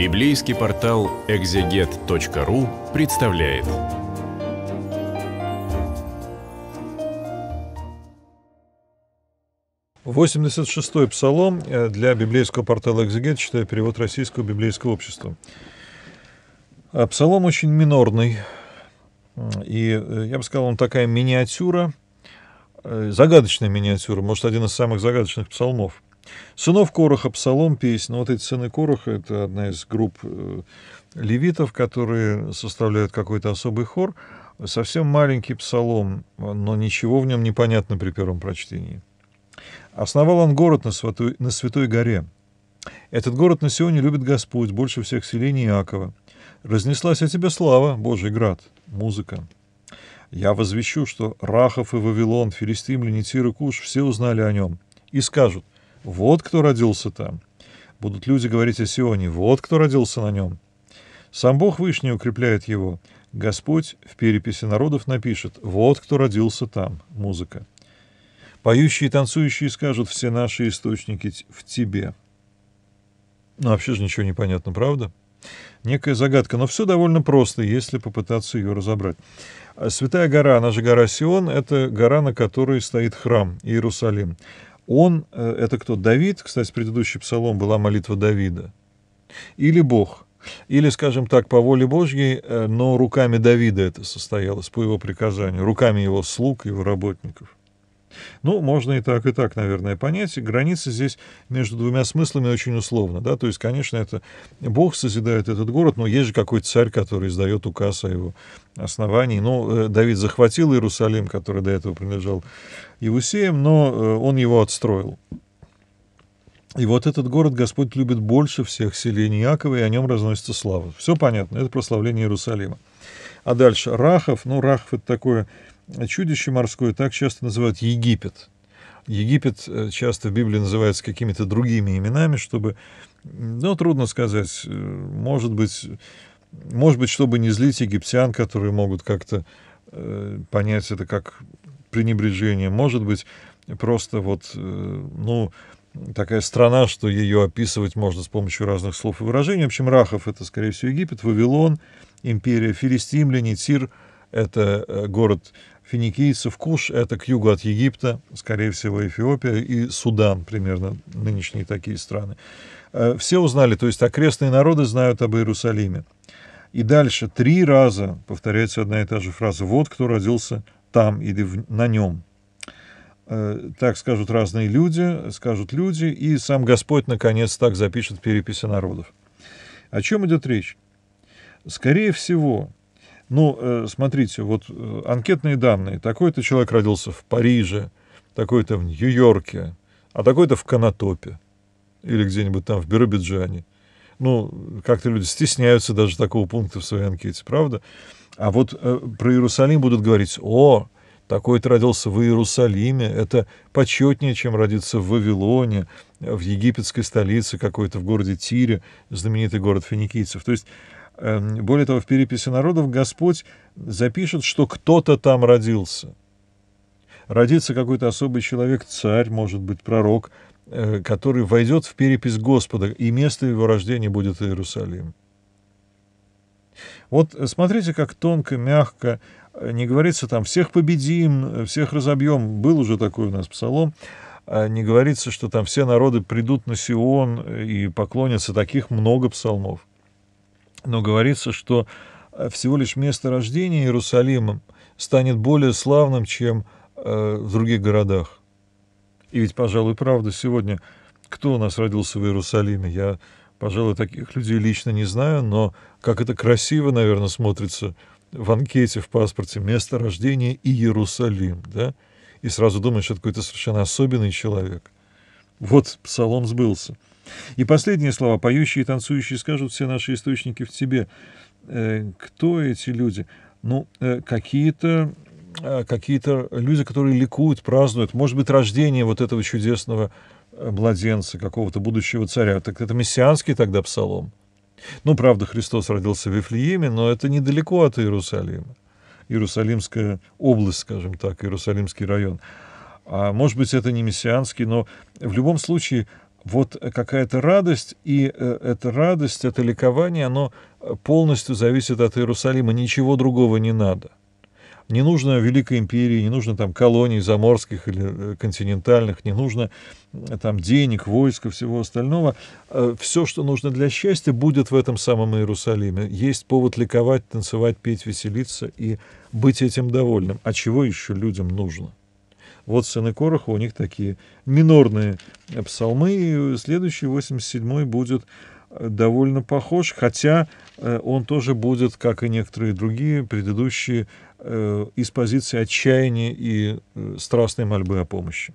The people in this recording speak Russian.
Библейский портал экзегет.ру представляет. Восемьдесят шестой псалом э, для библейского портала «Экзегет», читая перевод Российского библейского общества. Э, псалом очень минорный, э, и, я бы сказал, он такая миниатюра, загадочная миниатюра, может, один из самых загадочных псалмов – Сынов Короха, Псалом, песня. Вот эти сыны Короха — это одна из групп э, левитов, которые составляют какой-то особый хор. Совсем маленький псалом, но ничего в нем непонятно при первом прочтении. Основал он город на Святой, на Святой горе. Этот город на сегодня любит Господь больше всех селений Иакова. Разнеслась о тебе слава, Божий град, музыка. Я возвещу, что Рахов и Вавилон, филистимляне, Тир и Куш все узнали о нем и скажут, вот кто родился там. Будут люди говорить о Сионе. Вот кто родился на нем. Сам Бог Вышний укрепляет его. Господь в переписи народов напишет «Вот кто родился там» — музыка. Поющие и танцующие скажут «Все наши источники в тебе». Ну, вообще же ничего не понятно, правда? Некая загадка, но все довольно просто, если попытаться ее разобрать. Святая гора, она же гора Сион, это гора, на которой стоит храм Иерусалим. Он э, — это кто? Давид, кстати, предыдущий псалом была молитва Давида. Или Бог. Или, скажем так, по воле Божьей, э, но руками Давида это состоялось, по его приказанию, руками его слуг, его работников. Ну, можно и так, и так, наверное, понять. Граница здесь между двумя смыслами очень условно, да, то есть, конечно, это Бог созидает этот город, но есть же какой-то царь, который издает указ о его основании. Ну, э, Давид захватил Иерусалим, который до этого принадлежал Иусеям, но э, он его отстроил. И вот этот город Господь любит больше всех селений Якова, и о нем разносится слава. Все понятно, это прославление Иерусалима. А дальше Рахов, ну, Рахов это такое чудище морское так часто называют Египет. Египет э, часто в Библии называется какими-то другими именами, чтобы, ну, трудно сказать, э, может быть, может быть, чтобы не злить египтян, которые могут как-то э, понять это как пренебрежение, может быть, просто вот, э, ну, такая страна, что ее описывать можно с помощью разных слов и выражений. В общем, Рахов — это, скорее всего, Египет, Вавилон, империя филистимляне, Тир — это э, город финикийцев, Куш – это к югу от Египта, скорее всего, Эфиопия и Судан, примерно, нынешние такие страны. Э, все узнали, то есть окрестные народы знают об Иерусалиме. И дальше три раза повторяется одна и та же фраза «вот кто родился там» или «на нем». Э, так скажут разные люди, скажут люди, и сам Господь, наконец, так запишет переписи народов. О чем идет речь? Скорее всего, ну, э, смотрите, вот э, анкетные данные. Такой-то человек родился в Париже, такой-то в Нью-Йорке, а такой-то в Канатопе или где-нибудь там в Биробиджане. Ну, как-то люди стесняются даже такого пункта в своей анкете, правда? А вот э, про Иерусалим будут говорить, о, такой-то родился в Иерусалиме, это почетнее, чем родиться в Вавилоне, в египетской столице какой-то, в городе Тире, знаменитый город финикийцев. То есть Эм, более того, в переписи народов Господь запишет, что кто-то там родился. Родится какой-то особый человек, царь, может быть, пророк, э, который войдет в перепись Господа, и место его рождения будет Иерусалим. Вот смотрите, как тонко, мягко, э, не говорится там «всех победим», э, «всех разобьем», был уже такой у нас псалом, а не говорится, что там все народы придут на Сион и поклонятся, таких много псалмов но говорится, что э, всего лишь место рождения Иерусалима станет более славным, чем э, в других городах. И ведь, пожалуй, правда, сегодня кто у нас родился в Иерусалиме? Я, пожалуй, таких людей лично не знаю, но как это красиво, наверное, смотрится в анкете, в паспорте «Место рождения и Иерусалим», да? И сразу думаешь, что это какой-то совершенно особенный человек. Вот псалом сбылся – и последние слова, поющие и танцующие, скажут все наши источники в тебе. Э, кто эти люди? Ну, э, какие-то э, какие-то люди, которые ликуют, празднуют, может быть, рождение вот этого чудесного младенца, какого-то будущего царя. Так это мессианский тогда псалом. Ну, правда, Христос родился в Вифлееме, но это недалеко от Иерусалима. Иерусалимская область, скажем так, Иерусалимский район. А может быть, это не мессианский, но в любом случае вот какая-то радость, и э, эта радость, это ликование, оно э, полностью зависит от Иерусалима, ничего другого не надо. Не нужно Великой империи, не нужно там колоний заморских или э, континентальных, не нужно там денег, войск и всего остального. Все, что нужно для счастья, будет в этом самом Иерусалиме. Есть повод ликовать, танцевать, петь, веселиться и быть этим довольным. А чего еще людям нужно? Вот сыны Короха, у них такие минорные псалмы. И следующий, 87-й, будет э, довольно похож, хотя э, он тоже будет, как и некоторые другие предыдущие, э, из позиции отчаяния и страстной мольбы о помощи.